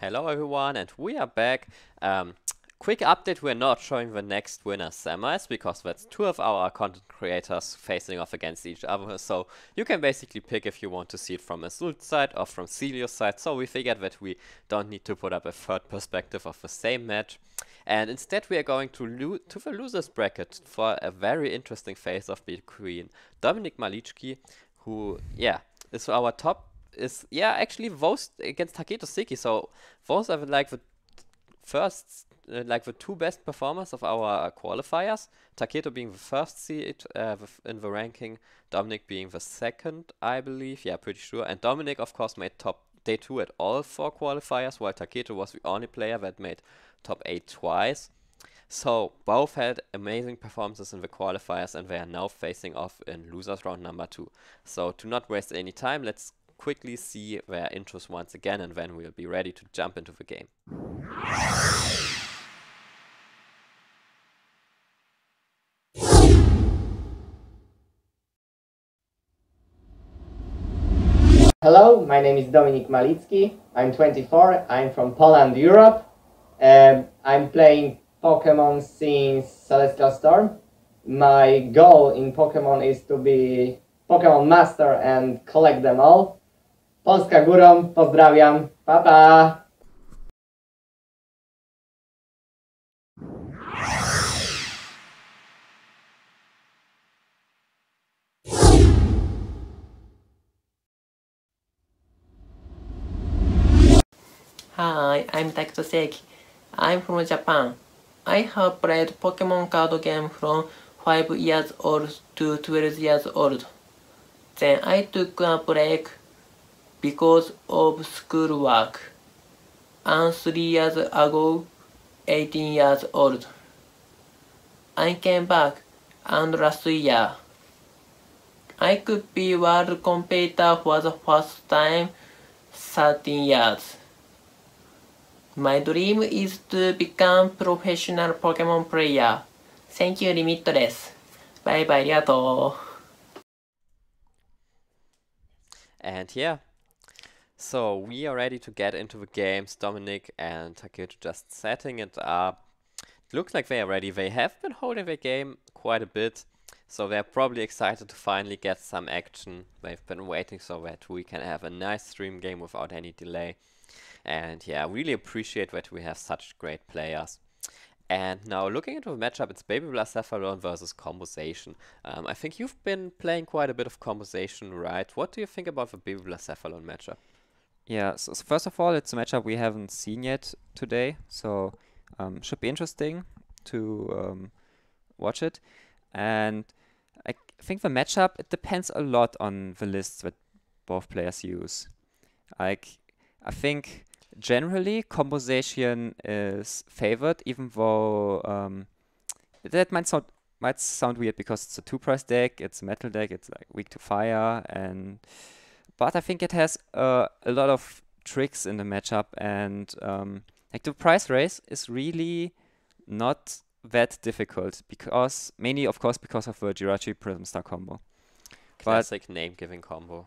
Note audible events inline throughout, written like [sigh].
Hello everyone and we are back. Um, quick update, we're not showing the next winner semis because that's two of our content creators facing off against each other. So you can basically pick if you want to see it from Azul's side or from Celio's side. So we figured that we don't need to put up a third perspective of the same match. And instead we are going to, to the loser's bracket for a very interesting face-off between Dominic Malichki, who, yeah, is our top is yeah actually Vost against Taketo Siki. So those are like the first uh, like the two best performers of our qualifiers. Taketo being the first seed uh, in the ranking, Dominic being the second, I believe. Yeah, pretty sure. And Dominic, of course, made top day two at all four qualifiers, while Taketo was the only player that made top eight twice. So both had amazing performances in the qualifiers, and they are now facing off in losers round number two. So to not waste any time, let's quickly see their intros once again and then we'll be ready to jump into the game. Hello, my name is Dominik Malicki. I'm 24. I'm from Poland, Europe. Um, I'm playing Pokemon since Celestial Storm. My goal in Pokemon is to be Pokemon Master and collect them all. Polska górą, pozdrawiam, pa pa! Hi, I'm Takuto Seki. I'm from Japan. I have played Pokemon card game from 5 years old to 12 years old. Then I took a break because of schoolwork. I'm three years ago, 18 years old. I came back, and last year, I could be world competitor for the first time, 13 years. My dream is to become professional Pokemon player. Thank you, Limitless. Bye bye, And yeah. So we are ready to get into the games. Dominic and Taketo just setting it up. It looks like they are ready. They have been holding the game quite a bit. So they're probably excited to finally get some action. They've been waiting so that we can have a nice stream game without any delay. And yeah, I really appreciate that we have such great players. And now looking into the matchup, it's Baby Blacephalon versus Conversation. Um, I think you've been playing quite a bit of Conversation, right? What do you think about the Baby Blacephalon matchup? Yeah, so, so, first of all, it's a matchup we haven't seen yet today, so um, should be interesting to um, watch it. And I think the matchup, it depends a lot on the lists that both players use. Like, I think generally composition is favored, even though um, that might sound might sound weird because it's a two price deck, it's a metal deck, it's like weak to fire, and but I think it has uh, a lot of tricks in the matchup, and um, like the price race is really not that difficult because mainly, of course, because of the Jirachi Prism Star combo. Classic but, name giving combo.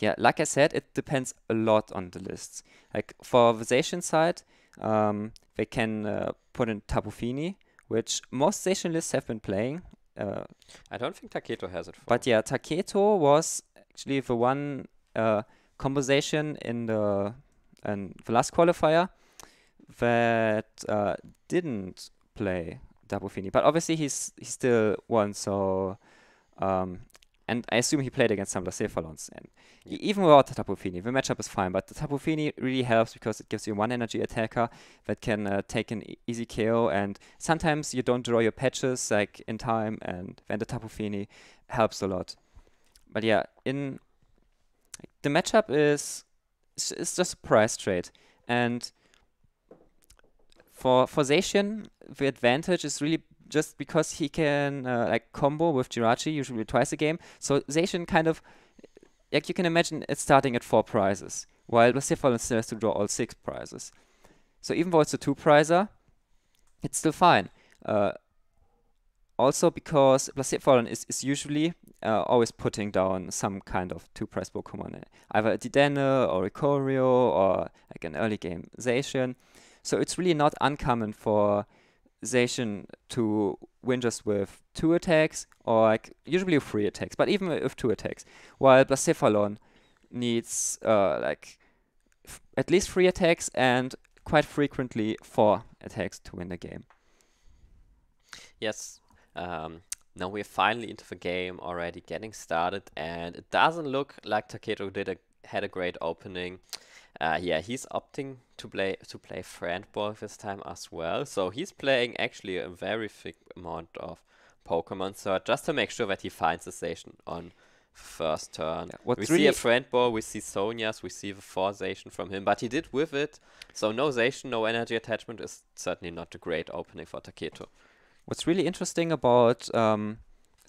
Yeah, like I said, it depends a lot on the lists. Like for the Zacian side, um, they can uh, put in Tapu Fini, which most Zacian lists have been playing. Uh, I don't think Taketo has it. For. But yeah, Taketo was actually the one uh, conversation in the in the last qualifier that uh, didn't play Fini. but obviously he's he still won. So um, and I assume he played against some Lassier And yeah. even without the Tapofini, the matchup is fine, but the Tapofini really helps because it gives you one energy attacker that can uh, take an e easy KO, and sometimes you don't draw your patches like in time, and then the Tapofini helps a lot. But yeah, in the matchup is it's just a price trade, and for for Zacian, the advantage is really just because he can uh, like combo with Jirachi usually twice a game. So Zacian kind of like you can imagine it's starting at four prizes, while Blacephalon still has to draw all six prizes. So even though it's a two prizer, it's still fine. Uh, also because Placetfallen is, is usually uh, always putting down some kind of two-price Pokemon, eh, either a Dedenne or a Corio or like an early game Zacian. So it's really not uncommon for Zacian to win just with two attacks or like usually three attacks, but even with two attacks. While Blacephalon needs uh, like at least three attacks and quite frequently four attacks to win the game. Yes, um, now we're finally into the game, already getting started, and it doesn't look like Taketo did a, had a great opening. Uh, yeah, he's opting to play to play friend ball this time as well. So he's playing actually a very thick amount of Pokemon So just to make sure that he finds the station on first turn. Yeah, we really see a friend ball, we see Sonia's, we see the four Zation from him, but he did with it. So no Zation, no energy attachment is certainly not a great opening for Taketo. What's really interesting about um,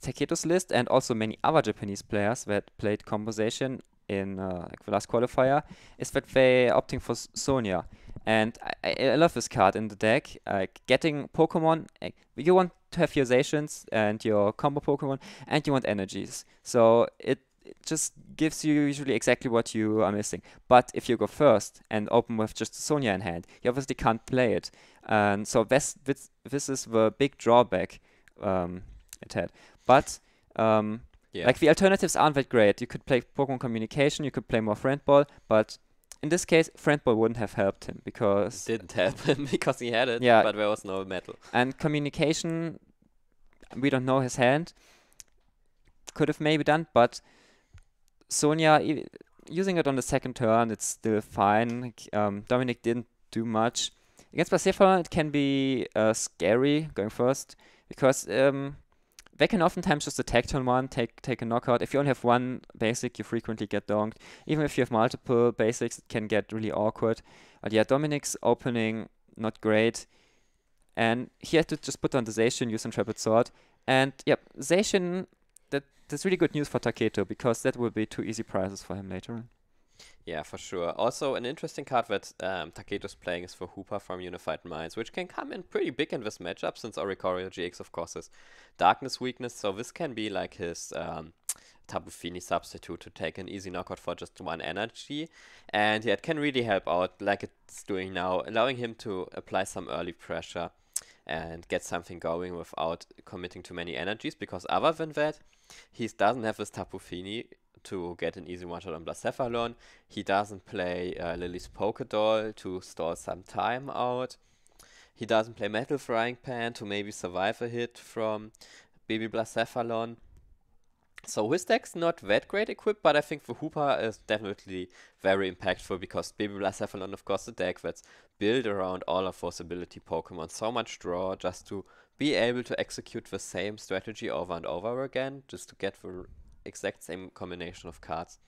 Taketo's list and also many other Japanese players that played Composition in uh, like the last qualifier is that they opting for Sonia. And I, I, love this card in the deck. Like getting Pokemon, like you want to have your Zations and your combo Pokemon, and you want energies. So it it just gives you usually exactly what you are missing. But if you go first and open with just Sonya in hand, you obviously can't play it. And so this this, this is the big drawback um, it had. But um, yeah. like the alternatives aren't that great. You could play Pokemon Communication, you could play more Friendball, but in this case, Friendball wouldn't have helped him because it didn't help him [laughs] because he had it, yeah. but there was no metal. And communication, we don't know his hand, could have maybe done, but Sonia, using it on the second turn, it's still fine. Um, Dominic didn't do much. Against Pacifa, it can be uh, scary going first because um, they can oftentimes just attack turn one, take take a knockout. If you only have one basic, you frequently get donked. Even if you have multiple basics, it can get really awkward. But yeah, Dominic's opening not great, and he had to just put on the Zacian, use Intrepid Sword, and yep, Zacian that that's really good news for Taketo because that will be two easy prizes for him later on. Yeah, for sure. Also, an interesting card that um, Taketo's playing is for Hooper from Unified Minds, which can come in pretty big in this matchup since Oricorio GX, of course, is Darkness Weakness. So this can be like his um, substitute to take an easy knockout for just one energy. And yeah, it can really help out like it's doing now, allowing him to apply some early pressure and get something going without committing too many energies because other than that, he doesn't have his Tapu Fini to get an easy one shot on Blacephalon. He doesn't play uh, Lily's Pokedoll to stall some time out. He doesn't play Metal Frying Pan to maybe survive a hit from Baby Blacephalon. So his deck's not that great equipped, but I think the Hooper is definitely very impactful because Baby Blacephalon, of course, the deck that's built around all of those ability Pokemon. So much draw just to be able to execute the same strategy over and over again just to get the exact same combination of cards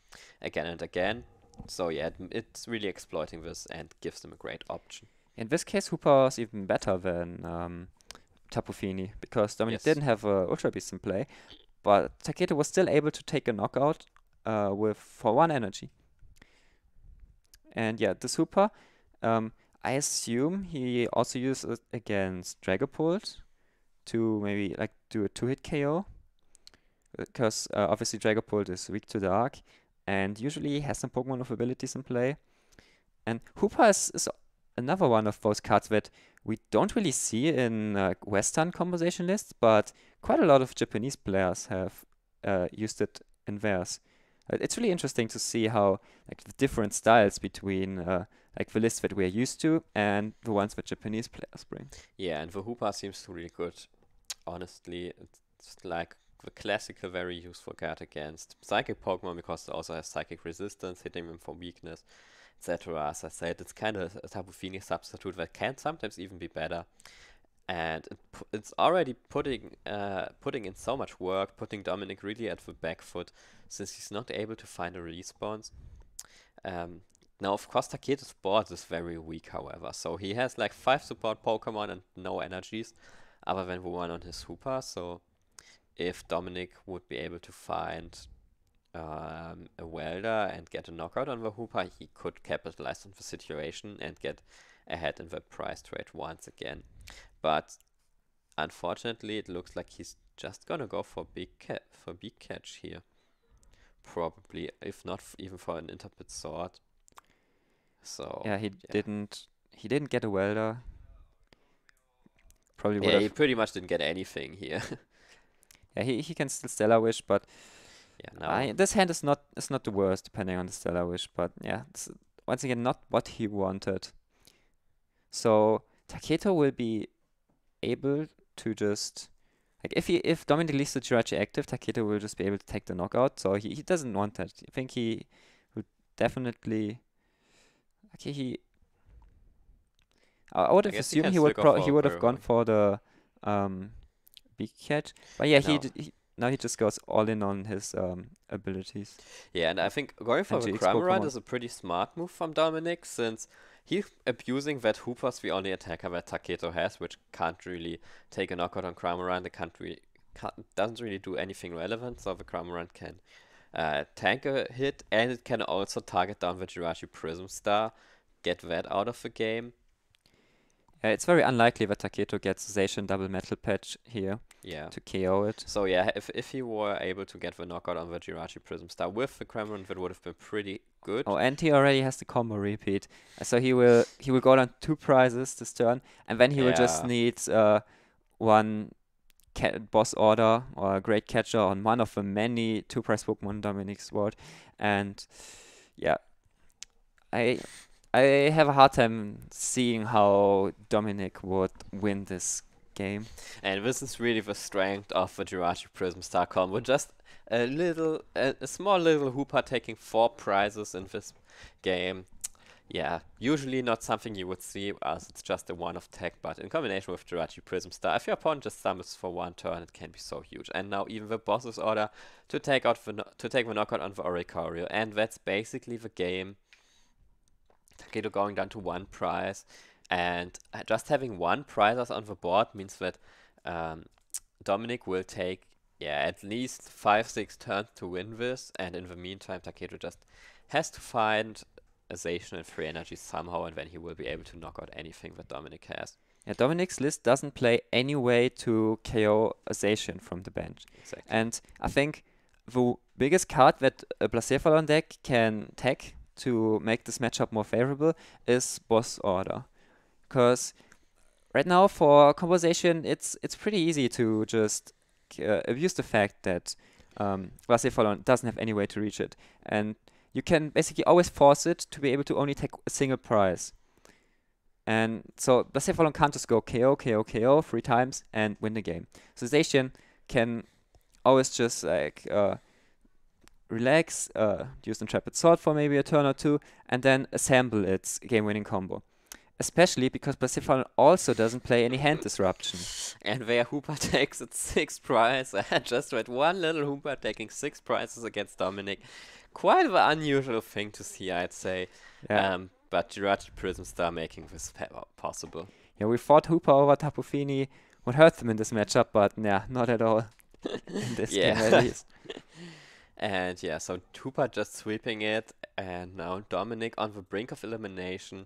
again and again. So yeah, it's really exploiting this and gives them a great option. In this case, Hooper is even better than um, Tapu Fini because Dominic yes. didn't have a Ultra Beast in play, but Takeda was still able to take a knockout uh, with for one energy. And yeah, this Hooper, um, I assume he also used it against Dragapult to maybe like do a two hit KO because uh, uh, obviously Dragapult is weak to dark and usually has some Pokemon of abilities in play. And Hoopa is, is, another one of those cards that we don't really see in uh, Western conversation lists, but quite a lot of Japanese players have uh, used it in theirs. Uh, it's really interesting to see how like the different styles between uh, like the lists that we are used to and the ones that Japanese players bring. Yeah, and the Hoopa seems really good honestly, it's like the classical very useful card against psychic Pokemon because it also has psychic resistance, hitting them for weakness, etc. As I said, it's kind of a of Phoenix substitute that can sometimes even be better. And it it's already putting uh, putting in so much work, putting Dominic really at the back foot, since he's not able to find a response. Um, now, of course, Takeda's board is very weak, however, so he has like 5 support Pokemon and no energies, other than the one on his hooper. So if Dominic would be able to find um, a welder and get a knockout on the hooper, he could capitalize on the situation and get ahead in the price trade once again. But unfortunately, it looks like he's just gonna go for big for big catch here. Probably, if not even for an interpret sword. So yeah, he yeah. didn't he didn't get a welder probably would. Yeah, he pretty much didn't get anything here. [laughs] yeah, he he can still Stellar Wish, but yeah, no. I, this hand is not is not the worst depending on the Stellar Wish, but yeah, once again not what he wanted. So Taketo will be able to just like if he if Dominic leaves the Jirachi active, Taketo will just be able to take the knockout. So he, he doesn't want that. I think he would definitely Okay, he uh, I, would have I assumed he would pro he would have gone for the um, big catch, but yeah, no. he, he now he just goes all in on his um, abilities. Yeah, and I think going for the the run is a pretty smart move from Dominic since he's abusing that Hooper's the only attacker that Taketo has, which can't really take a knockout on Cramorant. The can't can't, doesn't really do anything relevant, so the run can uh, tank a hit, and it can also target down the Jirachi Prism Star, get that out of the game, yeah, it's very unlikely that Taketo gets Zacian double metal patch here yeah. to KO it. So yeah, if if he were able to get the knockout on the Jirachi Prism Star with the Kremlin, that would have been pretty good. Oh, and he already has the combo repeat. Uh, so he will he will go down two prizes this turn, and then he yeah. will just need uh, one boss order or a great catcher on one of the many two prize Pokemon Dominic's world, and yeah, I I have a hard time seeing how Dominic would win this game. And this is really the strength of the Jirachi Prism Star combo. Just a little, a, a, small little hooper taking four prizes in this game. Yeah, usually not something you would see as it's just a one-off tech, but in combination with Jirachi Prism Star, if your opponent just summons for one turn, it can be so huge. And now even the boss's order to take out the no to take the knockout on the Oricario, and that's basically the game Takedo going down to one prize. And uh, just having one prize on the board means that um, Dominic will take yeah at least five six turns to win this, and in the meantime Takedo just has to find a zation and free energy somehow, and then he will be able to knock out anything that Dominic has. Yeah, Dominic's list doesn't play any way to KO zation from the bench, exactly. and I think the biggest card that a uh, Blacephalon deck can take to make this matchup more favorable is boss order. Because right now for composition, it's it's pretty easy to just uh, abuse the fact that um, Rasifalon doesn't have any way to reach it. And you can basically always force it to be able to only take a single prize. And so Rasifalon can't just go KO, KO, KO three times and win the game. So Zacian can always just like uh, relax, uh, use Intrepid Sword for maybe a turn or two, and then assemble its game-winning combo. Especially because Persephone also doesn't play any hand disruption. And where Hooper [laughs] takes its sixth prize, [laughs] I just read one little Hooper taking six prizes against Dominic. Quite an unusual thing to see, I'd say. Yeah. Um, but Jirachi Prism Star making this [laughs] possible. Yeah, we thought Hooper over Tapu Fini would hurt them in this matchup, but nah, not at all. in this yeah. game, at least. And yeah, so Tupa just sweeping it, and now Dominic on the brink of elimination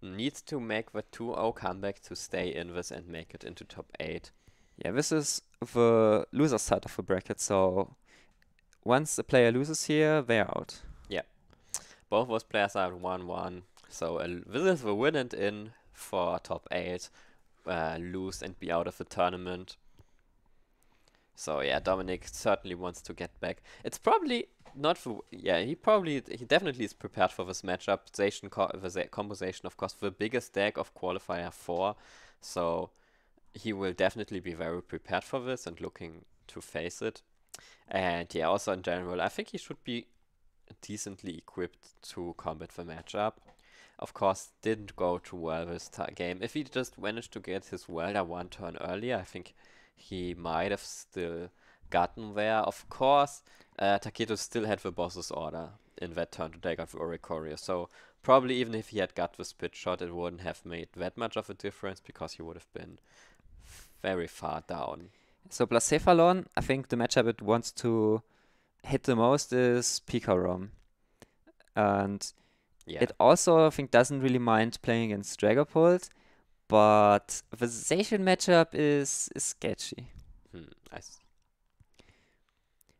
needs to make the 2-0 comeback to stay in this and make it into top 8. Yeah, this is the loser side of the bracket, so once a player loses here, they're out. Yeah. Both those players are 1-1, so this is the win and in for top 8, uh, lose and be out of the tournament. So yeah, Dominic certainly wants to get back. It's probably not for yeah. He probably he definitely is prepared for this matchup. Zation co the of course the biggest deck of qualifier four, so he will definitely be very prepared for this and looking to face it. And yeah, also in general, I think he should be decently equipped to combat the matchup. Of course, didn't go too well this game. If he just managed to get his welder one turn earlier, I think he might have still gotten there. Of course, uh, Taketo still had the boss's order in that turn to take out the Oricoria, so probably even if he had got the spit shot, it wouldn't have made that much of a difference because he would have been very far down. So plus Cephalon, I think the matchup it wants to hit the most is Picarom. And yeah. it also, I think, doesn't really mind playing against Dragapult but the Zacian matchup is, is sketchy. Hmm,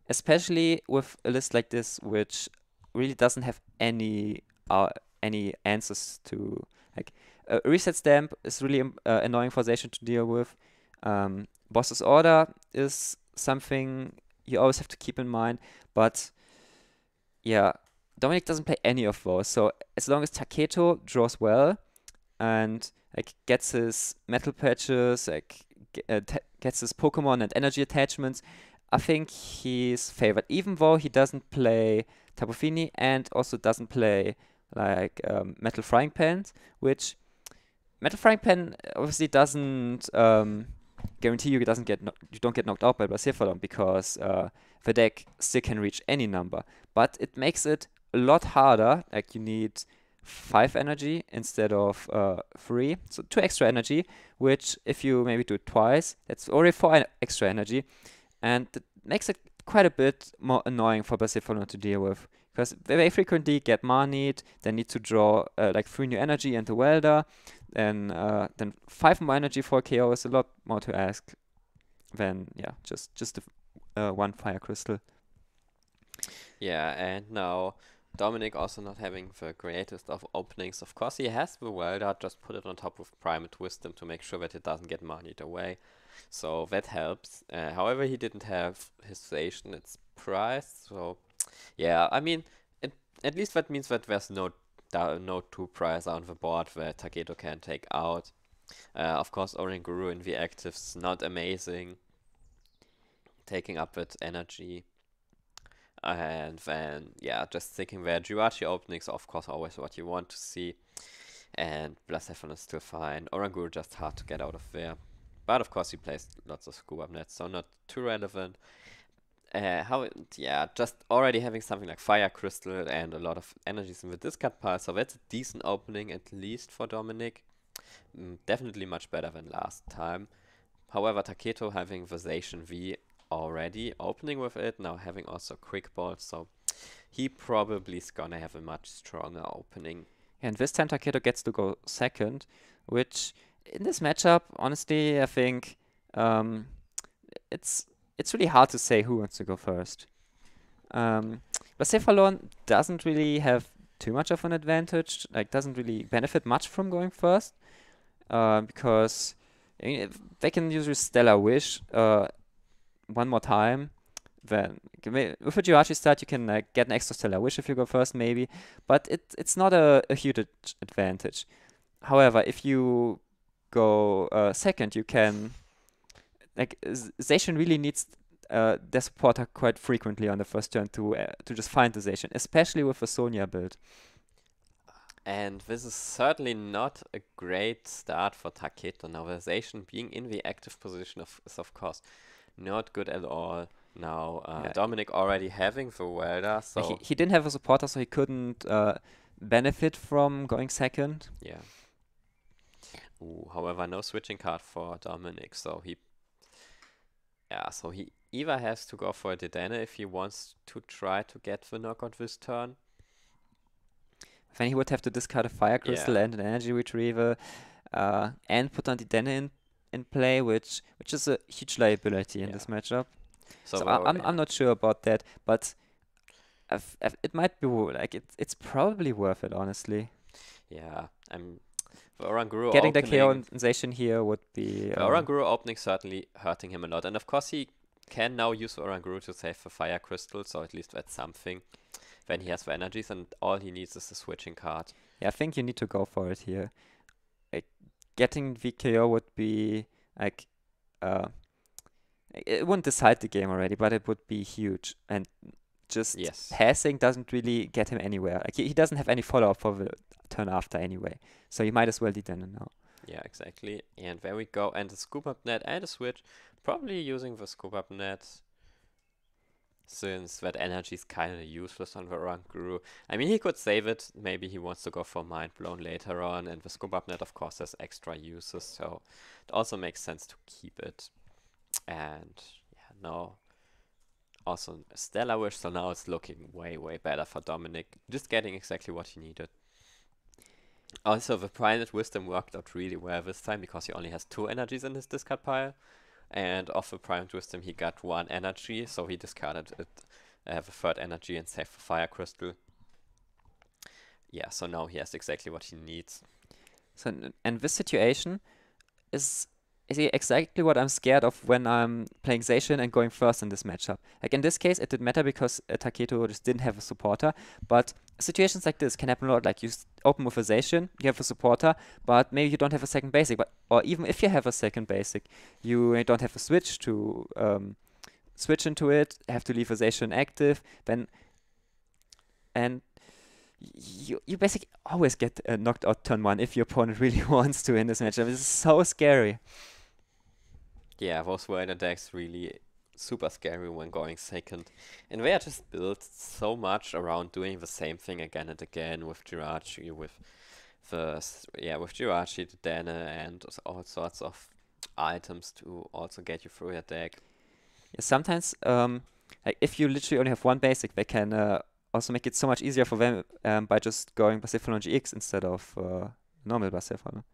Especially with a list like this, which really doesn't have any uh, any answers to like a uh, reset stamp is really um, uh, annoying for Zacian to deal with. Um, boss's order is something you always have to keep in mind, but yeah, Dominic doesn't play any of those. So as long as Taketo draws well, and like gets his metal patches, like uh, gets his Pokemon and energy attachments. I think he's favored, even though he doesn't play Tapu Fini and also doesn't play like um, Metal Frying Pans, which Metal Frying Pan obviously doesn't um, guarantee you doesn't get no you don't get knocked out by Blacephalon because uh, the deck still can reach any number, but it makes it a lot harder. Like you need 5 energy instead of uh, 3, so 2 extra energy, which if you maybe do it twice, that's already 4 extra energy, and that makes it quite a bit more annoying for Persephone to deal with, because they very frequently get moneyed, they need to draw uh, like 3 new energy and the Welder, and uh, then 5 more energy for KO is a lot more to ask than, yeah, just, just the, uh, one fire crystal. Yeah, and now Dominic also not having the greatest of openings. Of course he has the art, just put it on top of Primate Wisdom to make sure that it doesn't get moneyed away. So that helps. Uh, however, he didn't have his station, it's priced, so yeah, I mean, it, at least that means that there's no no two prize on the board that Takedo can take out. Uh, of course, guru in the active's not amazing, taking up that energy. And then, yeah, just thinking where Jirachi openings, of course, always what you want to see. And Blacephalon is still fine. Orangul just hard to get out of there. But of course, he plays lots of up nets, so not too relevant. Uh, how it, yeah, just already having something like Fire Crystal and a lot of energies in the discard pile, so that's a decent opening at least for Dominic. Mm, definitely much better than last time. However, Taketo having the V already opening with it, now having also quick ball, so he probably is gonna have a much stronger opening. And this time Takedo gets to go second, which in this matchup, honestly, I think um, it's it's really hard to say who wants to go first. Um, but Cephalon doesn't really have too much of an advantage, like doesn't really benefit much from going first, uh, because I eh, mean, they can use Stellar Wish uh, one more time, then with a Jirachi start you can uh, get an extra Stellar wish if you go first maybe, but it it's not a, a huge advantage. However, if you go uh, second, you can like Zacian really needs uh, their supporter quite frequently on the first turn to uh, to just find the Zacian, especially with a Sonya build. And this is certainly not a great start for Taketo. Now, the Zacian being in the active position of, is of course not good at all. Now uh, yeah. Dominic already having Vuelta, so he, he didn't have a supporter, so he couldn't uh, benefit from going second. Yeah. Ooh, however, no switching card for Dominic, so he yeah, so he either has to go for a Dedenne if he wants to try to get the knockout this turn. Then he would have to discard a Fire Crystal yeah. and an Energy Retriever, uh, and put on Dedenne in in play, which which is a huge liability in yeah. this matchup. So, so I, am I'm not sure about that, but I've, I've, it might be like it's probably worth it, honestly. Yeah, I'm. Getting the KO here would be. Um, uh, Oranguru opening certainly hurting him a lot, and of course he can now use Oranguru to save the fire crystal, so at least that's something. when he has the energies, and all he needs is the switching card. Yeah, I think you need to go for it here getting VKO would be like uh, it wouldn't decide the game already, but it would be huge. And just yes. passing doesn't really get him anywhere. Like he, he doesn't have any follow up for the turn after anyway, so you might as well do deaden now. Yeah, exactly. And there we go. And the scoop up net and the switch, probably using the scoop up net since that energy is kind of useless on the rank guru. I mean, he could save it. Maybe he wants to go for Mind Blown later on, and the Scoop Up Net, of course, has extra uses, so it also makes sense to keep it. And yeah, now also Stellar Wish, so now it's looking way, way better for Dominic. Just getting exactly what he needed. Also, the Primate Wisdom worked out really well this time because he only has two energies in his discard pile. And off the Primed Wisdom he got one energy, so he discarded it, uh, the third energy and saved the Fire Crystal. Yeah, so now he has exactly what he needs. So, and this situation is see exactly what I'm scared of when I'm playing Zacian and going first in this matchup. Like in this case, it didn't matter because uh, Taketo just didn't have a supporter, but situations like this can happen a lot. Like you open with a Zacian, you have a supporter, but maybe you don't have a second basic, but or even if you have a second basic, you don't have a switch to um, switch into it, have to leave a Zacian active, then and you, you basically always get uh, knocked out turn one if your opponent [laughs] really wants to in this matchup. It's so scary. Yeah, those Werner decks really super scary when going second. And they are just built so much around doing the same thing again and again with Jirachi, with the yeah, with Jirachi, the Dana and all sorts of items to also get you through your deck. Yeah, sometimes um, like if you literally only have one basic, they can uh, also make it so much easier for them um, by just going Persephone GX instead of uh, normal Persephone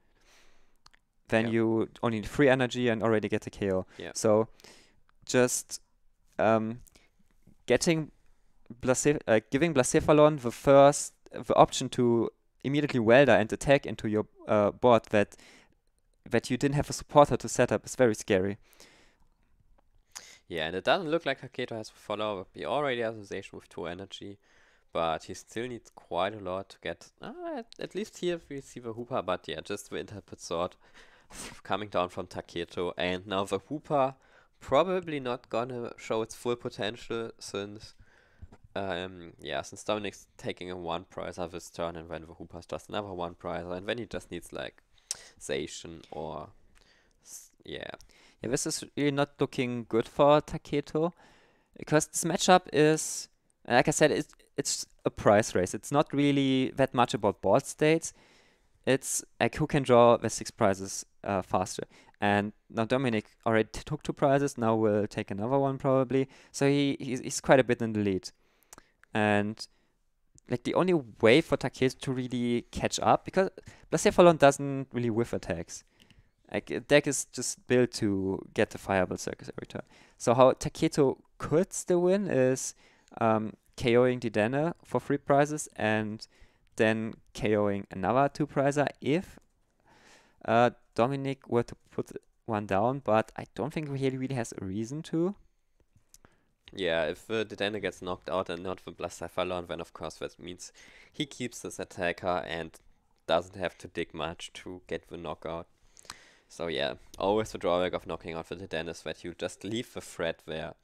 then you only need free energy and already get a KO. Yeah. So just um, getting uh, giving Blacephalon the first the option to immediately welder and attack into your uh, board that that you didn't have a supporter to set up is very scary. Yeah, and it doesn't look like Haketo has a follow up. He already has a association with 2 energy, but he still needs quite a lot to get. Uh, at, at, least here we see the Hooper, but yeah, just the interpret sword coming down from Taketo. And now the Hooper, probably not gonna show its full potential since, um, yeah, since Dominic's taking a one prizer this turn, and then the Hooper's just another one prizer, and then he just needs like Sation or. Yeah. Yeah, this is really not looking good for Taketo because this matchup is, like I said, it, it's a price race. It's not really that much about board states it's like who can draw the six prizes uh, faster. And now Dominic already took two prizes, now will take another one probably. So he he's, he's quite a bit in the lead. And like the only way for Takeda to really catch up because Blasia doesn't really whiff attacks. Like a deck is just built to get the fireball circus every turn. So how Taketo could still win is um, KOing Didana for free prizes and then KOing another two prizer if uh, Dominic were to put one down, but I don't think he really has a reason to. Yeah, if uh, Dedenne gets knocked out and not the Blaster Fallon, then of course that means he keeps this attacker and doesn't have to dig much to get the knockout. So yeah, always the drawback of knocking out the Dedenne is that you just leave the threat there,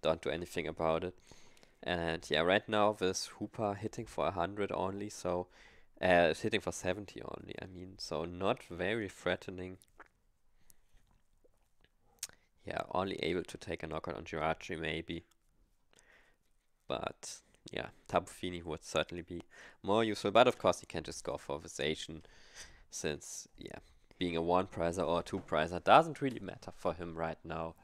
don't do anything about it. And yeah, right now this Hooper hitting for 100 only, so uh, it's hitting for 70 only, I mean, so not very threatening. Yeah, only able to take a knockout on Girachi maybe. But yeah, Tabu Fini would certainly be more useful, but of course he can just go for this Asian since, yeah, being a one prizer or a two prizer doesn't really matter for him right now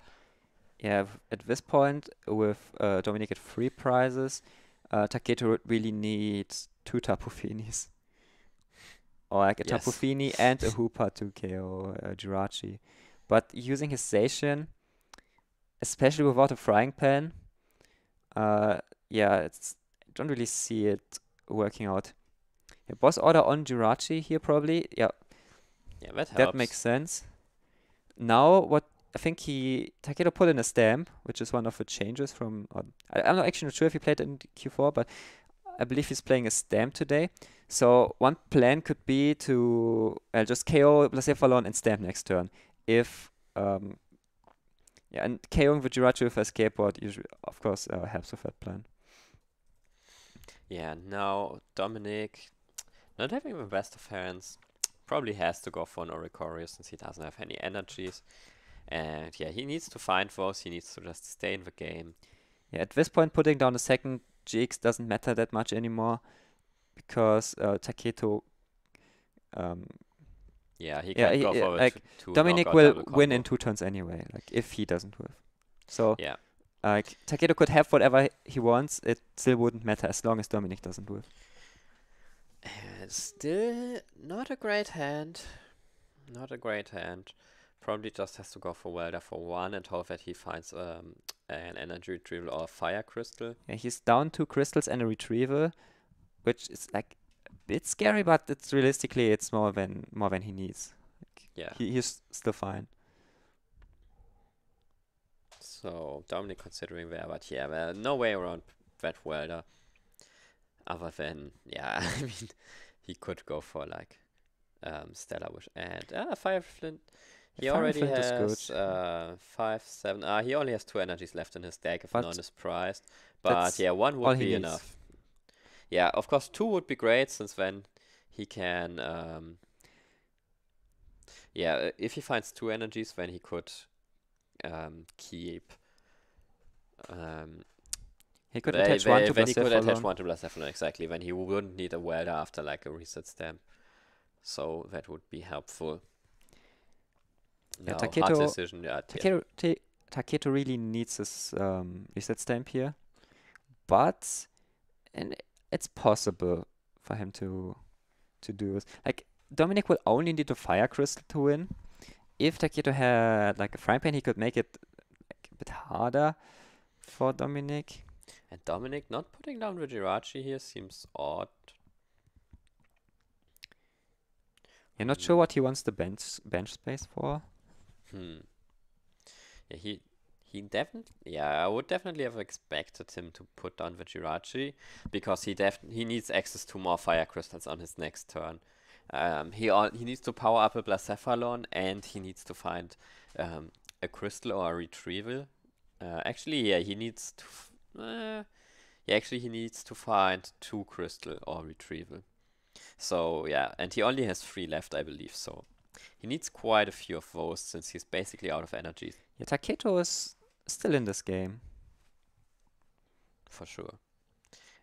yeah, at this point with uh, Dominic at three prizes, uh, Taketo really needs two Tapufinis. [laughs] Or like a yes. Tapufini and a Hoopa to KO uh, Jirachi. But using his station, especially without a frying pan, uh, yeah, it's I don't really see it working out. Yeah, boss order on Jirachi here probably. Yeah. Yeah, that helps. That makes sense. Now what I think he Takedo put in a stamp, which is one of the changes from. I, am not actually not sure if he played in Q4, but I believe he's playing a stamp today. So one plan could be to uh, just KO Blacephalon and stamp next turn if. Um, yeah, and KOing the Jirachi with a skateboard usually, of course, uh, helps with that plan. Yeah, now Dominic, not having the best of hands, probably has to go for an Oricorio since he doesn't have any energies. And yeah, he needs to find those. He needs to just stay in the game. Yeah, at this point, putting down a second GX doesn't matter that much anymore because uh, Taketo. Um, yeah, he can yeah, go he, for like two Dominic will win in two turns anyway. Like if he doesn't whiff. So yeah, like Takedo could have whatever he wants. It still wouldn't matter as long as Dominic doesn't whiff. still not a great hand. Not a great hand probably just has to go for Welder for one and hope that he finds um, an energy retrieval or a fire crystal. Yeah, he's down two crystals and a retrieval, which is like a bit scary, but it's realistically it's more than more than he needs. Like yeah, he, he's still fine. So Dominic considering there, but yeah, well, no way around that Welder. Other than yeah, [laughs] I mean, he could go for like um, Stellar Wish and uh, Fire Flint. He already has uh, five, seven. Uh, he only has two energies left in his deck if but none is prized. But yeah, one would be enough. Yeah, of course, two would be great since then he can. Um, yeah, uh, if he finds two energies, then he could um, keep. Um, he could they, attach they, one to Blacephalon. he could attach one to Blacephalon, exactly. Then he wouldn't need a welder after like a reset stamp. So that would be helpful. Yeah, no, Taketo, decision. Yeah, Taketo, yeah. Taketo really needs this um, reset stamp here, but and it's possible for him to to do this. Like Dominic will only need a fire crystal to win. If Taketo had like a frying pan, he could make it like, a bit harder for Dominic. And Dominic not putting down Vigirachi here seems odd. You're not mm. sure hmm. what he wants the bench bench space for. Hmm. Yeah, he he definitely yeah i would definitely have expected him to put down vegirachi because he def he needs access to more fire crystals on his next turn um, he all he needs to power up a blacephalon and he needs to find um, a crystal or a retrieval uh, actually yeah he needs to uh, yeah, actually he needs to find two crystal or retrieval so yeah and he only has three left i believe so he needs quite a few of those since he's basically out of energy. Yeah, Taketo is still in this game. For sure.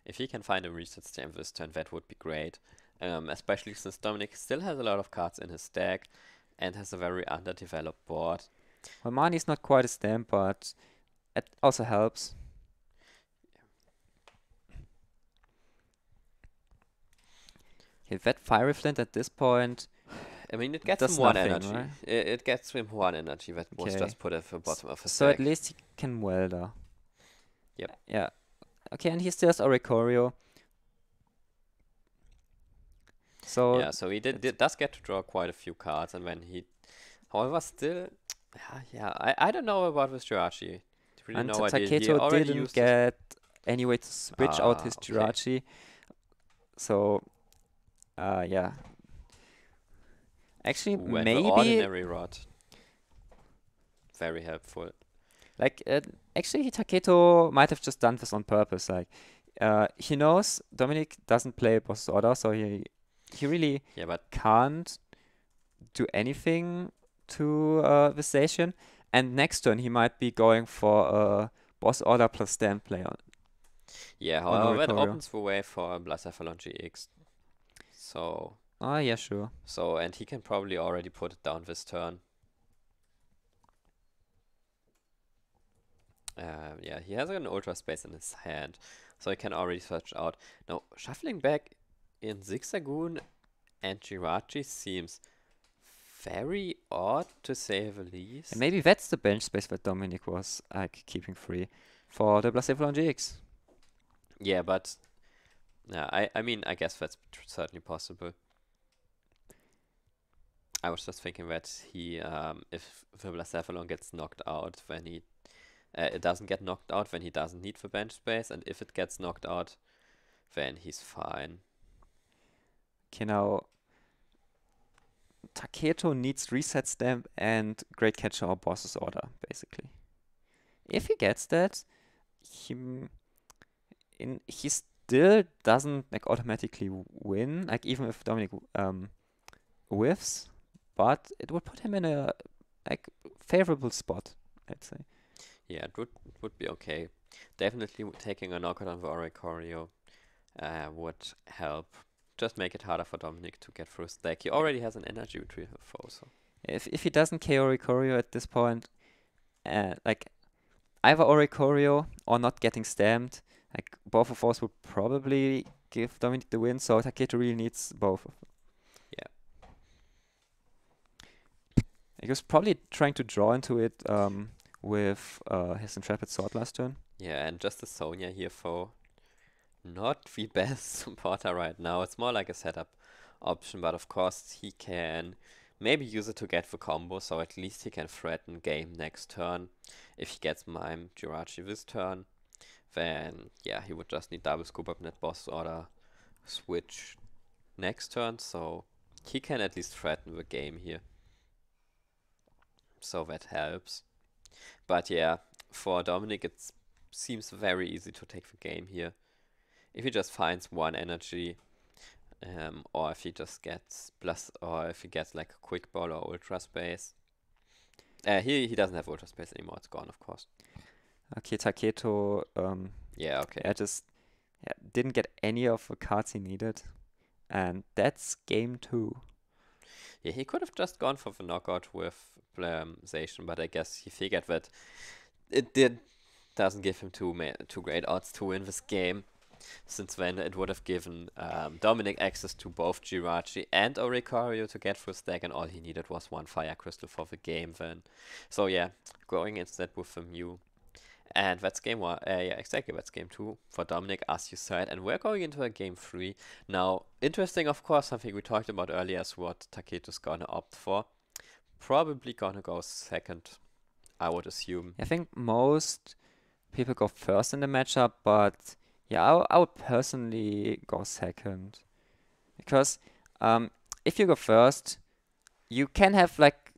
If he can find a reset stamp this turn, that would be great. Um, especially since Dominic still has a lot of cards in his stack and has a very underdeveloped board. Well, is not quite a stamp, but it also helps. If that Fiery Flint at this point I mean, it gets him one nothing, energy. Right? It, gets him one energy that okay. was just put at the bottom of his So at least he can welder. Yep. Yeah. Okay, and he still has Oricorio. So yeah, so he did, did, does get to draw quite a few cards, and when he, however, still, yeah, yeah I, I don't know about with Jirachi. Really and no Taketo didn't get any way to switch ah, out his ah, Jirachi. Okay. So, uh, yeah, Actually, maybe the ordinary rod. Very helpful. Like uh, actually, Hitaketo might have just done this on purpose. Like uh, he knows Dominic doesn't play boss order, so he he really yeah, but can't do anything to uh, the station. And next turn he might be going for a boss order plus stand play on. Yeah, however, that opens the way for Blacephalon GX. So Ah, yeah, sure. So, and he can probably already put it down this turn. Um, yeah, he has an ultra space in his hand, so he can already search out. Now, shuffling back in Zigzagoon and Jirachi seems very odd to say the least. And maybe that's the bench space that Dominic was like keeping free for the Blacephalon GX. Yeah, but yeah, I, I mean, I guess that's certainly possible. I was just thinking that he, um, if Fibrocephalon gets knocked out, then he, uh, it doesn't get knocked out, then he doesn't need the bench space, and if it gets knocked out, then he's fine. Genau. Taketo needs reset stamp and great catcher or boss's order, basically. If he gets that, he, in, he still doesn't like automatically win. Like even if Dominic um, whiffs, but it would put him in a like favorable spot, I'd say. Yeah, it would would be okay. Definitely taking a knockout on Voricorio uh, would help. Just make it harder for Dominic to get through stack. He already has an energy retrieval foe, so. If if he doesn't KO Oricorio at this point, uh, like either Oricorio or not getting stamped, like both of us would probably give Dominic the win. So Taketo really needs both of them. He was probably trying to draw into it um, with uh, his Intrepid Sword last turn. Yeah, and just the Sonya here for not the [laughs] best supporter right now. It's more like a setup option, but of course he can maybe use it to get the combo, so at least he can threaten game next turn. If he gets Mime Jirachi this turn, then yeah, he would just need double scoop up net boss order switch next turn, so he can at least threaten the game here so that helps. But yeah, for Dominic it seems very easy to take the game here. If he just finds one energy, um, or if he just gets plus, or if he gets like a quick ball or ultra space. Uh, he, he doesn't have ultra space anymore, it's gone of course. Okay, Taketo, um, yeah, okay. I just yeah, didn't get any of the cards he needed. And that's game two. Yeah, he could have just gone for the knockout with um, but I guess he figured that it did doesn't give him too ma- too great odds to win this game. Since then, it would have given um, Dominic access to both Jirachi and Oricario to get through stack, and all he needed was one Fire Crystal for the game then. So yeah, going instead with the Mew and that's game one. Uh, yeah, exactly. That's game two for Dominic, as you said. And we're going into a game three. Now, interesting, of course, something we talked about earlier is what Taketo's gonna opt for. Probably gonna go second, I would assume. I think most people go first in the matchup, but yeah, I, would personally go second. Because um, if you go first, you can have like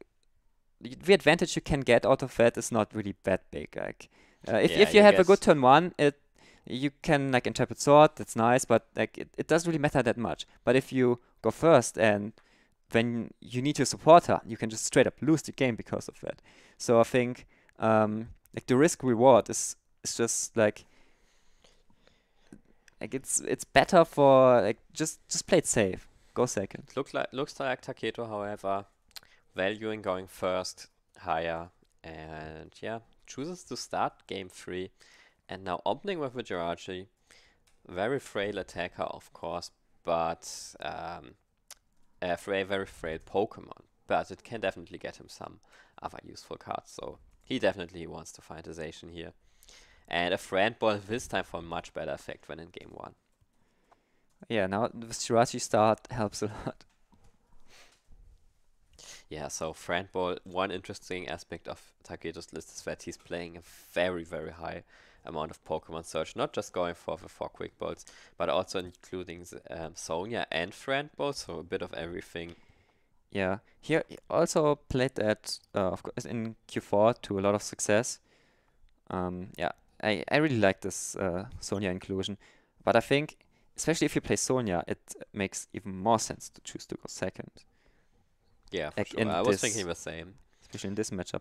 the advantage you can get out of that is not really that big. Like uh, if yeah, if you, have guess. a good turn one, it you can like interpret sword. That's nice, but like it, it doesn't really matter that much. But if you go first and then you need your supporter, you can just straight up lose the game because of that. So I think um, like the risk reward is is just like like it's it's better for like just just play it safe. Go second. It looks like looks like Taketo, however, valuing going first higher, and yeah, chooses to start game 3 and now opening with a Jirachi, very frail attacker of course, but um, a very very frail Pokemon, but it can definitely get him some other useful cards, so he definitely wants to find his Asian here. And a friend ball this time for a much better effect than in game 1. Yeah, now the Jirachi start helps a lot. Yeah, so ball. one interesting aspect of Takeda's list is that he's playing a very, very high amount of Pokemon Search, not just going for the four Quick balls, but also including um, Sonia and ball. so a bit of everything. Yeah, he also played that, uh, of course, in Q4 to a lot of success. Um, yeah, I, I really like this uh, Sonia inclusion, but I think, especially if you play Sonia, it makes even more sense to choose to go second. Yeah, like sure. I was thinking the same. Especially in this matchup.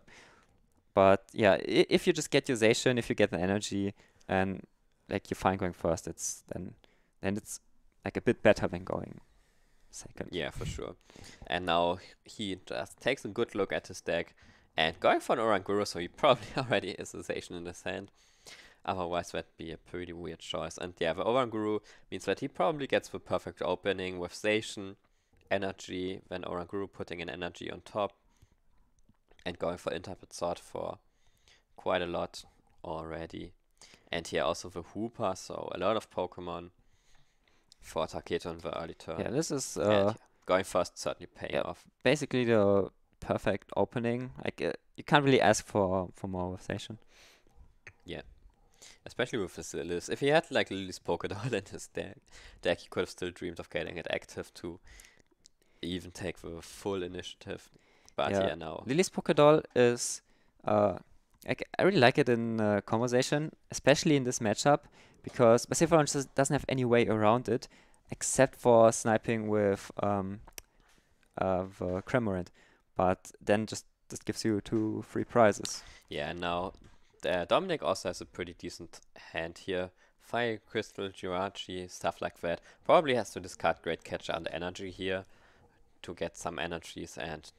But yeah, if you just get your if you get the energy, and like you're fine going first, it's then then it's like a bit better than going second. Yeah, for sure. And now he just takes a good look at his deck and going for an Oranguru, so he [laughs] probably already has a in his hand. Otherwise, that'd be a pretty weird choice. And yeah, the Oranguru means that he probably gets the perfect opening with station energy, then Oranguru putting an energy on top and going for interpret Sword for quite a lot already. And here also the Hooper, so a lot of Pokemon for Taketo in the early turn. Yeah, this is uh, going first certainly paying yeah, off. Basically the perfect opening. Like uh, you can't really ask for for more with session. Yeah, especially with this Lilith. If he had like Lilith's Polkadot [laughs] in his deck, deck he could have still dreamed of getting it active too even take the full initiative. But yeah, yeah now. Lily's is. Uh, I, really like it in uh, conversation, especially in this matchup, because just doesn't have any way around it except for sniping with um, uh, the Cremorant. But then just this gives you two free prizes. Yeah, and now uh, Dominic also has a pretty decent hand here. Fire Crystal, Jirachi, stuff like that. Probably has to discard Great Catcher under energy here to get some energies and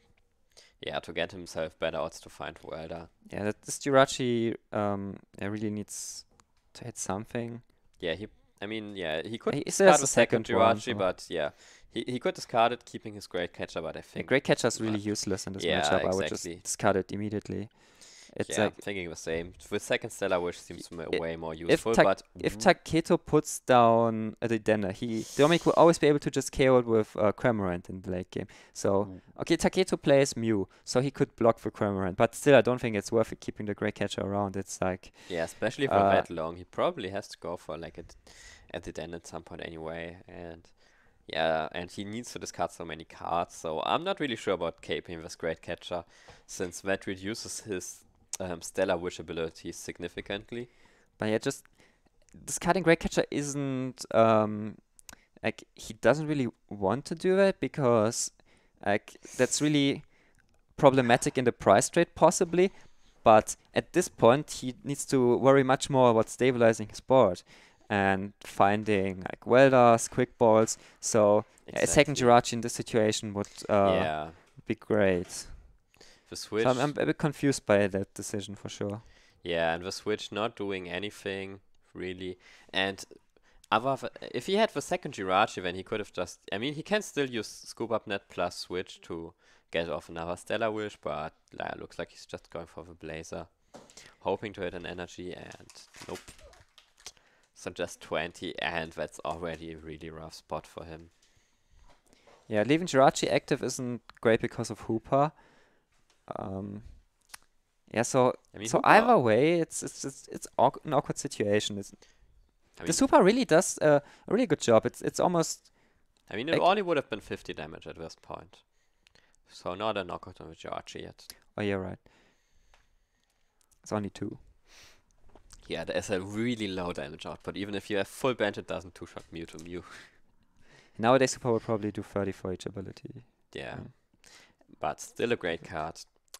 yeah, to get himself better odds to find Welder. Yeah, that this Jirachi um really needs to hit something. Yeah, he I mean, yeah, he could he discard a second, second but yeah. He he could discard it keeping his great catcher, but I think yeah, great catcher is really useless in this yeah, matchup. Exactly. I would just discard it immediately. It's yeah, like, I'm thinking the same. The second Stellar Wish seems way more useful. If, Ta but if Taketo puts down a end, he Dominic will always be able to just KO it with uh, Cremorant in the late game. So, mm. okay, Taketo plays Mew, so he could block for Cremorant. But still, I don't think it's worth it keeping the Great Catcher around. It's like... Yeah, especially for uh, that long. He probably has to go for like a, the end at some point anyway. And... Yeah, and he needs to discard so many cards, so I'm not really sure about keeping this Great Catcher, since that reduces his um, stellar wish significantly. But yeah, just this cutting great catcher isn't um, like he doesn't really want to do that because like that's really problematic in the price trade possibly. But at this point, he needs to worry much more about stabilizing his board and finding like welders, quick balls. So exactly. a second Jirachi in this situation would uh, yeah. be great. The Switch. So I'm, I'm a bit confused by that decision for sure. Yeah, and the Switch not doing anything really. And other if he had the second Jirachi, then he could have just. I mean, he can still use Scoop Up Net plus Switch to get off another Stellar Wish, but uh, looks like he's just going for the Blazer, hoping to hit an energy, and nope. So just 20, and that's already a really rough spot for him. Yeah, leaving Jirachi active isn't great because of Hooper. Um, yeah, so I mean, so Hooper. either way, it's it's it's, it's awk an awkward situation. It's, I mean, the super really does uh, a really good job. It's it's almost. I mean, it like only would have been 50 damage at this point, so not a knockout on Archie yet. Oh yeah, right. It's only two. Yeah, there's a really low damage output. Even if you have full bench, it doesn't two-shot Mew to Mew. [laughs] Nowadays, Super will probably do 30 for each ability. Yeah. yeah. But still a great card.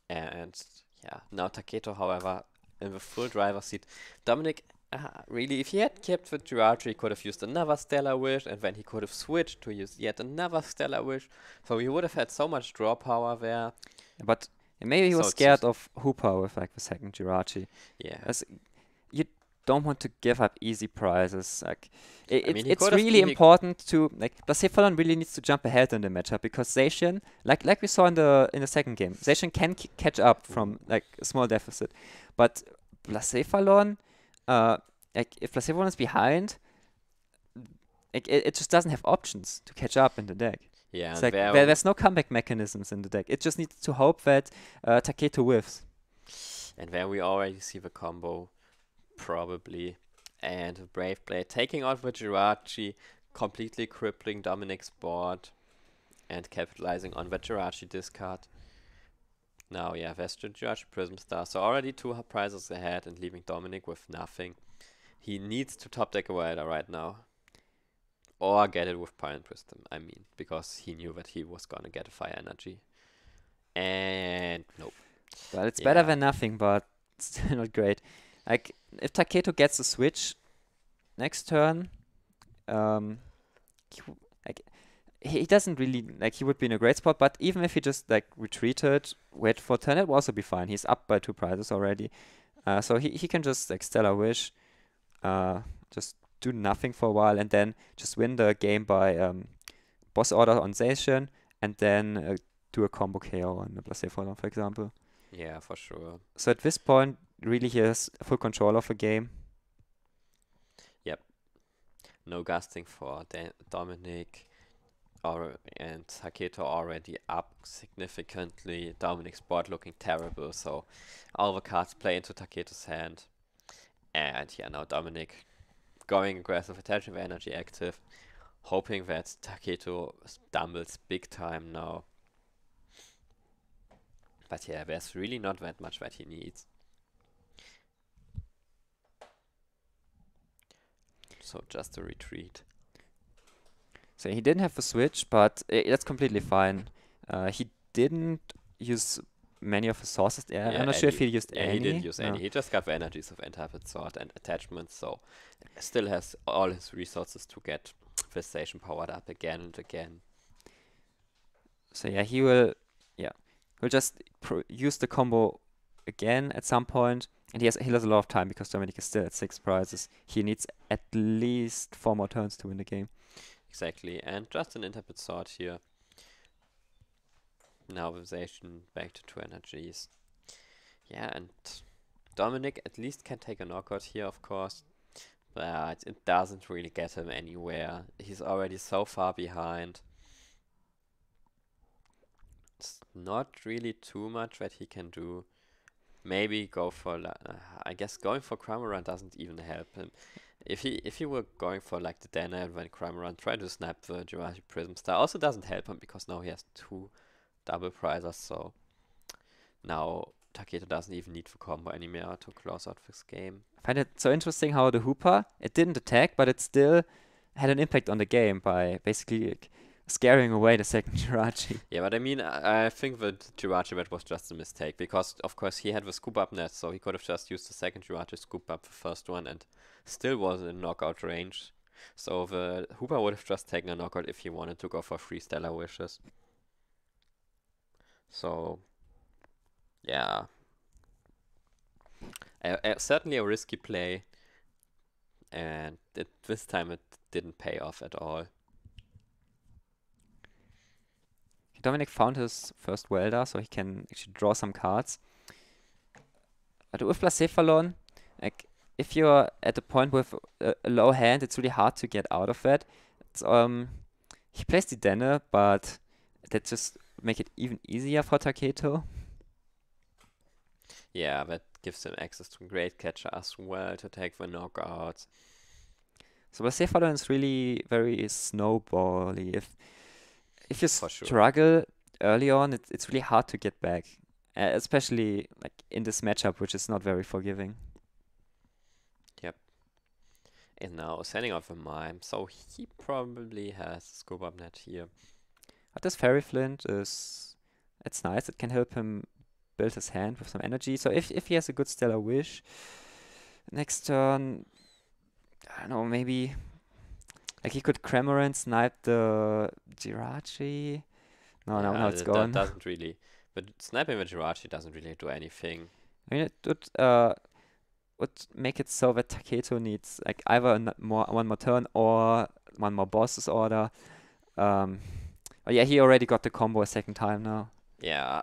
And yeah, now Taketo, however, in the full driver's seat. Dominic, uh, really, if he had kept the Girardi, he could have used another Stellar Wish, and then he could have switched to use yet another Stellar Wish. So he would have had so much draw power there. But maybe he so was scared of Hooper with like the second Girardi. Yeah. As don't want to give up easy prizes. Like it, I mean, it's, it's really important to like Blacephalon really needs to jump ahead in the matchup because Zacian, like like we saw in the in the second game, Zacian can catch up mm. from like a small deficit, but Blacephalon, uh, like if Blacephalon is behind, like it, it just doesn't have options to catch up in the deck. Yeah, it's like there there's no comeback mechanisms in the deck. It just needs to hope that uh, Taketo whiffs. And there we already see the combo probably. And Brave play taking out Vajirachi, completely crippling Dominic's board and capitalizing on Vajirachi discard. Now, yeah, there's Prism Star. So already two prizes ahead and leaving Dominic with nothing. He needs to top deck a Wilder right now. Or get it with Pyron Prism, I mean, because he knew that he was gonna get a Fire Energy. And nope. Well, it's yeah. better than nothing, but [laughs] still not great. Like, if Taketo gets a switch next turn, um, he, like, he doesn't really, like, he would be in a great spot, but even if he just, like, retreated, wait for turn, it would also be fine. He's up by two prizes already. Uh, so he, he can just, like, Stellar Wish, uh, just do nothing for a while, and then just win the game by um, boss order on Zacian, and then uh, do a combo KO on the Blasephalon, for example. Yeah, for sure. So at this point, really, he has full control of the game. Yep. No gusting for Dominic. Or, and Haketo already up significantly. Dominic's board looking terrible, so all the cards play into Taketo's hand. And yeah, now Dominic going aggressive, attention energy active, hoping that Taketo stumbles big time now. But yeah, there's really not that much that he needs. So just a retreat. So he didn't have the switch, but uh, that's completely fine. Uh, he didn't use many of his sources. yeah, I'm not sure if he used yeah, any. He didn't use no. any. He just got the energies of Antiphid Sword and attachments, so still has all his resources to get the station powered up again and again. So yeah, he will we will just use the combo again at some point, and he has he has a lot of time because Dominic is still at six prizes. He needs at least four more turns to win the game. Exactly, and just an interpret sword here. Now with back to two energies. Yeah, and Dominic at least can take a knockout here, of course, but it doesn't really get him anywhere. He's already so far behind it's not really too much that he can do. Maybe go for uh, I guess going for Cramaran doesn't even help him. If he if he were going for like the Dana and then Cramaran tried to snap the Jirachi Prism Star also doesn't help him because now he has two double prizes so now Takeda doesn't even need the combo anymore to close out this game. I find it so interesting how the Hooper it didn't attack but it still had an impact on the game by basically scaring away the second [laughs] Jirachi. Yeah, but I mean, I, I think the Jirachi that was just a mistake because, of course, he had the scoop up net, so he could have just used the second Jirachi scoop up the first one and still was in knockout range. So the Hooper would have just taken a knockout if he wanted to go for three Stellar Wishes. So, yeah. Uh, uh, certainly a risky play, and it, this time it didn't pay off at all. Dominic found his first welder, so he can actually draw some cards. But with Placé like, if you're at a point with a, a, low hand, it's really hard to get out of that. Um, he plays the Dene, but that just make it even easier for Taketo. Yeah, that gives him access to great catcher as well to take the knockouts. So Placé Fallon is really very snowbally. If if you struggle early on, it, it's really hard to get back, uh, especially like in this matchup, which is not very forgiving. Yep. And now sending off a mime, so he probably has scope up net here. But this fairy flint is it's nice. It can help him build his hand with some energy. So if if he has a good stellar wish, next turn, I don't know, maybe like he could Cramorant snipe the Jirachi. No, no, yeah, no, it's gone. That doesn't really. But sniping the Jirachi doesn't really do anything. I mean, it would uh, would make it so that Taketo needs like either more one more turn or one more boss's order. Um, oh yeah, he already got the combo a second time now. Yeah.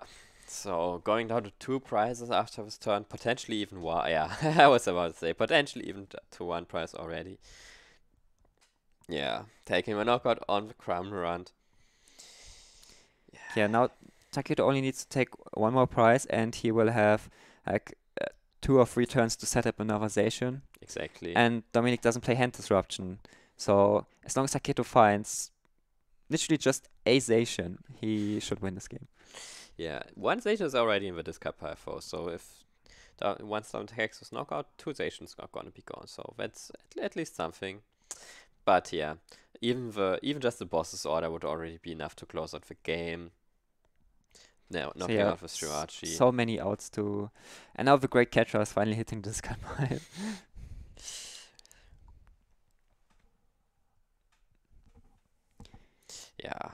So going down to two prizes after this turn, potentially even one. [laughs] Yeah, I was about to say potentially even to one prize already. Yeah, taking a knockout on the Crown Rand. Yeah. yeah, now Takito only needs to take one more prize and he will have like uh, two or three turns to set up a station. Exactly. And Dominic doesn't play hand disruption. So as long as Takito finds literally just a station, he should win this game. Yeah, one station is already in the discard pile for, so if da- once Dominic takes his knockout, two stations are going to be gone. So that's at, at least something. But yeah, even the even just the boss's order would already be enough to close out the game. No, not so yeah, out with So many outs to, and now the great catcher is finally hitting this Kamal. [laughs] yeah.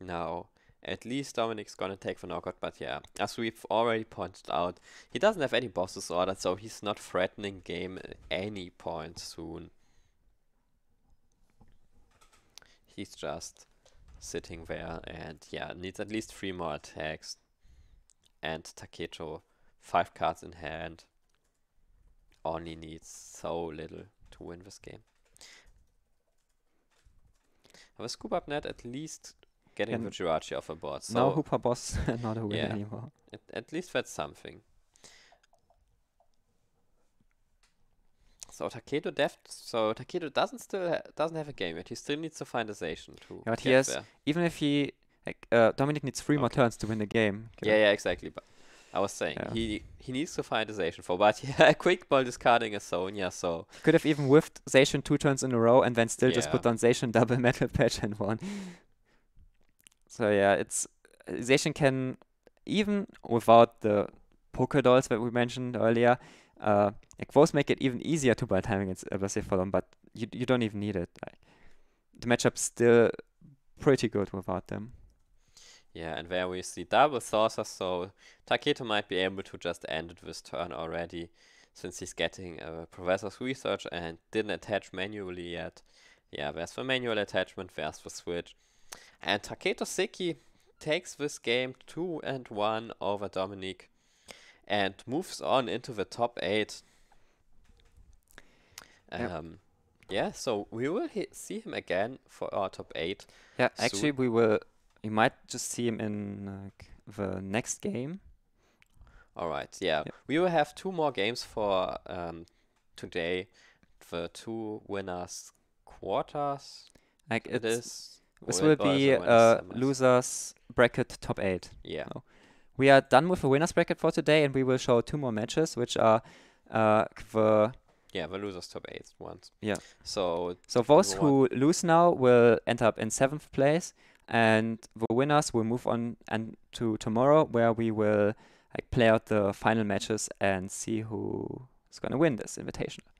Now, at least Dominic's gonna take the knockout, but yeah, as we've already pointed out, he doesn't have any bosses order, so he's not threatening game at any point soon. He's just sitting there and yeah, needs at least three more attacks. And Taketo, five cards in hand, only needs so little to win this game. a Scoop Up Net at least getting and the Jirachi off the board. So no Hooper Boss, [laughs] not a win yeah, anymore. At, at least that's something. So Takedo deft. So Takedo doesn't still ha doesn't have a game yet. He still needs to find a Zacian too. Yeah, but he has there. even if he like, uh, Dominic needs three okay. more turns to win the game. Yeah, yeah, exactly. But I was saying yeah. he he needs to find a Zacian for, but [laughs] yeah, quick ball discarding a Sonya, so could have even whiffed Zacian two turns in a row and then still yeah. just put on Zacian [laughs] double metal patch and won. so yeah, it's Zacian can even without the poker dolls that we mentioned earlier, uh, those make it even easier to buy time against for them, but you, you don't even need it. Like, the matchup's still pretty good without them. Yeah, and there we see double saucer, so Taketo might be able to just end it this turn already, since he's getting a uh, professor's research and didn't attach manually yet. Yeah, there's the manual attachment, there's the switch. And Taketo Siki takes this game 2 and 1 over Dominique and moves on into the top eight. Um, Yeah, so we will see him again for our top eight. Yeah, soon. actually, we will. You might just see him in uh, the next game. All right. Yeah, we will have two more games for um, today. The two winners quarters. Like it is. This will be uh, losers bracket top eight. Yeah we are done with the winners bracket for today, and we will show two more matches, which are uh, the yeah the losers top eight ones. Yeah. So so those who one. lose now will end up in seventh place, and the winners will move on and to tomorrow, where we will like play out the final matches and see who is going to win this invitational.